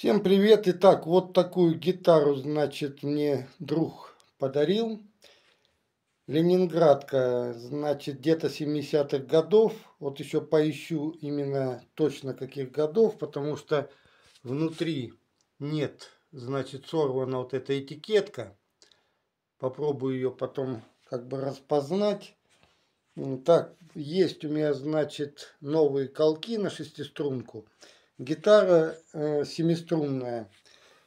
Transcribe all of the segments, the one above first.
Всем привет! Итак, вот такую гитару, значит, мне друг подарил. Ленинградка, значит, где-то 70-х годов. Вот еще поищу именно точно каких годов, потому что внутри нет, значит, сорвана вот эта этикетка. Попробую ее потом как бы распознать. Так, есть у меня, значит, новые колки на шестиструнку. струнку гитара э, семиструнная.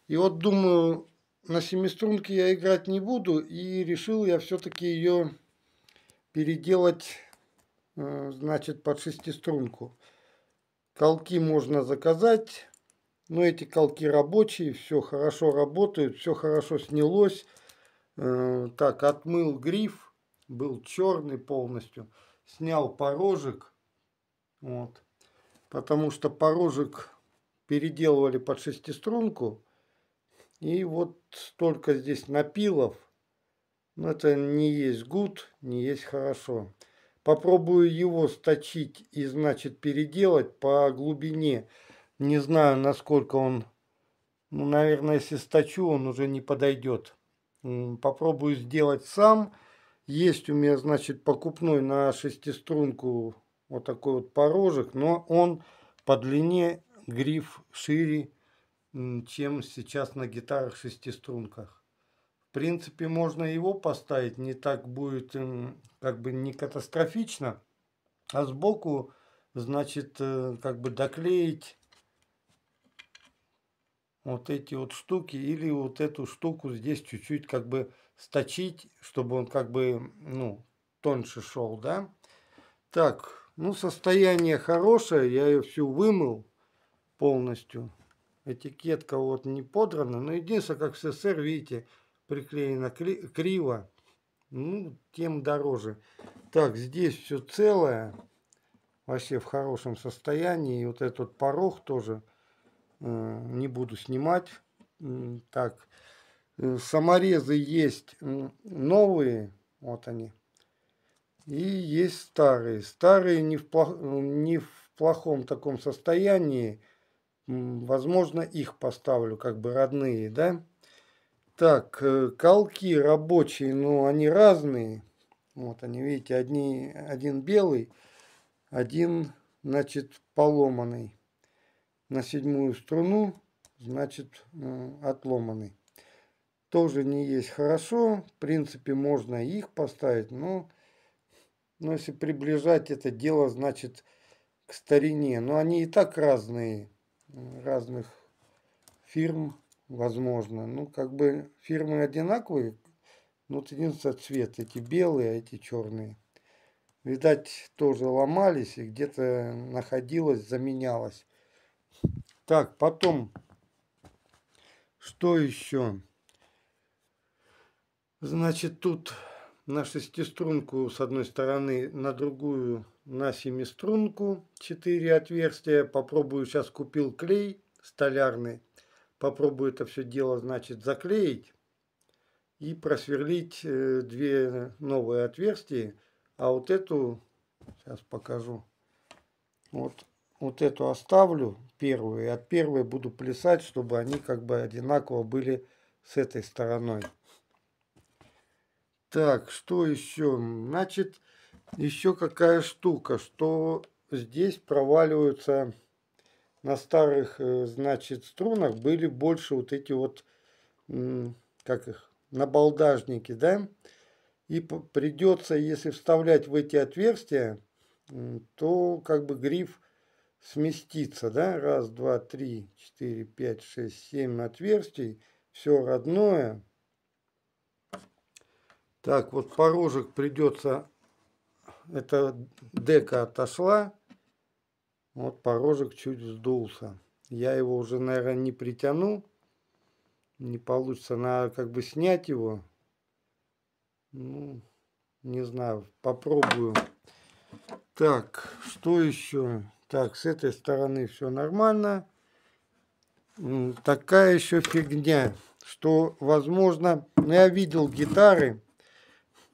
И вот думаю, на семиструнке я играть не буду, и решил я все-таки ее переделать, э, значит, под шестиструнку. Колки можно заказать, но эти колки рабочие, все хорошо работают, все хорошо снялось. Э, так, отмыл гриф, был черный полностью, снял порожек, вот потому что порожек переделывали под шестиструнку, и вот столько здесь напилов, но это не есть гуд, не есть хорошо. Попробую его сточить и, значит, переделать по глубине. Не знаю, насколько он, ну, наверное, если сточу, он уже не подойдет. Попробую сделать сам. Есть у меня, значит, покупной на шестиструнку вот такой вот порожек, но он по длине гриф шире, чем сейчас на гитарах шестиструнках. В принципе, можно его поставить, не так будет эм, как бы не катастрофично, а сбоку, значит, э, как бы доклеить вот эти вот штуки или вот эту штуку здесь чуть-чуть как бы сточить, чтобы он как бы, ну, тоньше шел, да. Так, ну, состояние хорошее, я ее всю вымыл полностью. Этикетка вот не подрана, но единственное, как в СССР, видите, приклеена криво, ну, тем дороже. Так, здесь все целое, вообще в хорошем состоянии. И вот этот порог тоже э, не буду снимать. Так, э, саморезы есть новые, вот они. И есть старые. Старые не в, плох... не в плохом таком состоянии. Возможно, их поставлю как бы родные, да? Так, э, колки рабочие, но они разные. Вот они, видите, одни, один белый, один, значит, поломанный. На седьмую струну, значит, э, отломанный. Тоже не есть хорошо. В принципе, можно их поставить, но... Но ну, если приближать это дело, значит, к старине. Но они и так разные, разных фирм, возможно. Ну, как бы фирмы одинаковые, но вот единственный цвет. Эти белые, а эти черные. Видать, тоже ломались и где-то находилось, заменялось. Так, потом, что еще? Значит, тут на шестиструнку с одной стороны, на другую на семиструнку. Четыре отверстия. Попробую, сейчас купил клей столярный. Попробую это все дело, значит, заклеить и просверлить э, две новые отверстия. А вот эту, сейчас покажу, вот, вот эту оставлю первую. И от первой буду плясать, чтобы они как бы одинаково были с этой стороной. Так, что еще? Значит, еще какая штука, что здесь проваливаются на старых, э, значит, струнах были больше вот эти вот, как их, набалдажники, да? И придется, если вставлять в эти отверстия, то как бы гриф сместится, да? Раз, два, три, четыре, пять, шесть, семь отверстий, все родное – так, вот порожек придется... Это дека отошла. Вот порожек чуть вздулся. Я его уже, наверное, не притяну. Не получится. Надо как бы снять его. Ну, не знаю. Попробую. Так, что еще? Так, с этой стороны все нормально. Такая еще фигня, что, возможно, ну, я видел гитары,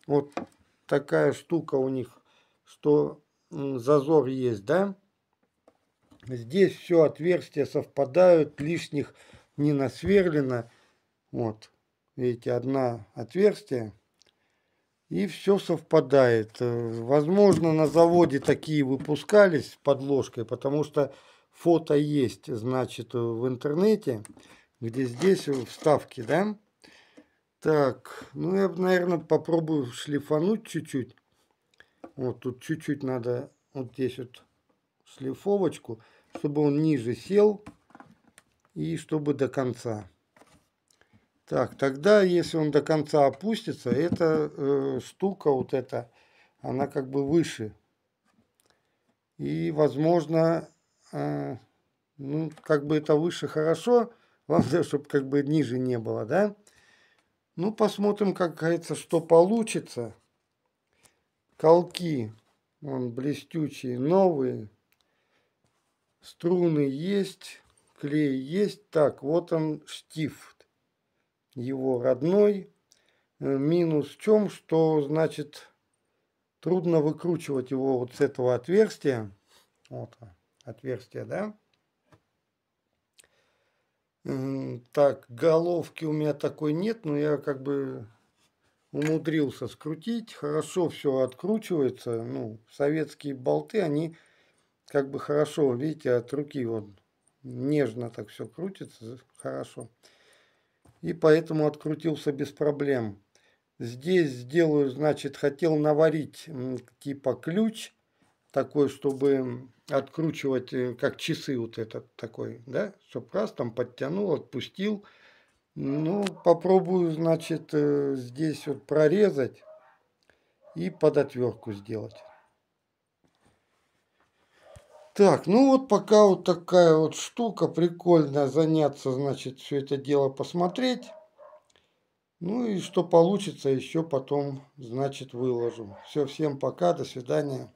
вот такая штука у них, что зазор есть, да? Здесь все отверстия совпадают, лишних не насверлено. Вот, видите, одна отверстие. И все совпадает. Э, возможно, на заводе такие выпускались подложкой, потому что фото есть, значит, в интернете, где здесь вставки, да? Так, ну я, наверное, попробую шлифануть чуть-чуть. Вот тут чуть-чуть надо вот здесь вот шлифовочку, чтобы он ниже сел и чтобы до конца. Так, тогда, если он до конца опустится, эта э, штука вот эта, она как бы выше. И, возможно, э, ну, как бы это выше хорошо, главное, чтобы как бы ниже не было, да? Ну, посмотрим, как говорится, что получится. Колки, он блестючие, новые. Струны есть, клей есть. Так, вот он штифт, его родной. Э, минус в чем, что, значит, трудно выкручивать его вот с этого отверстия. Вот отверстие, да? Так, головки у меня такой нет, но я как бы умудрился скрутить. Хорошо все откручивается. Ну, советские болты, они как бы хорошо, видите, от руки вот нежно так все крутится, хорошо. И поэтому открутился без проблем. Здесь сделаю, значит, хотел наварить типа ключ – такой, чтобы откручивать, э, как часы вот этот такой, да, чтоб раз там подтянул, отпустил. Ну, попробую, значит, э, здесь вот прорезать и под отвертку сделать. Так, ну вот пока вот такая вот штука, прикольно заняться, значит, все это дело посмотреть. Ну и что получится, еще потом, значит, выложу. Все, всем пока, до свидания.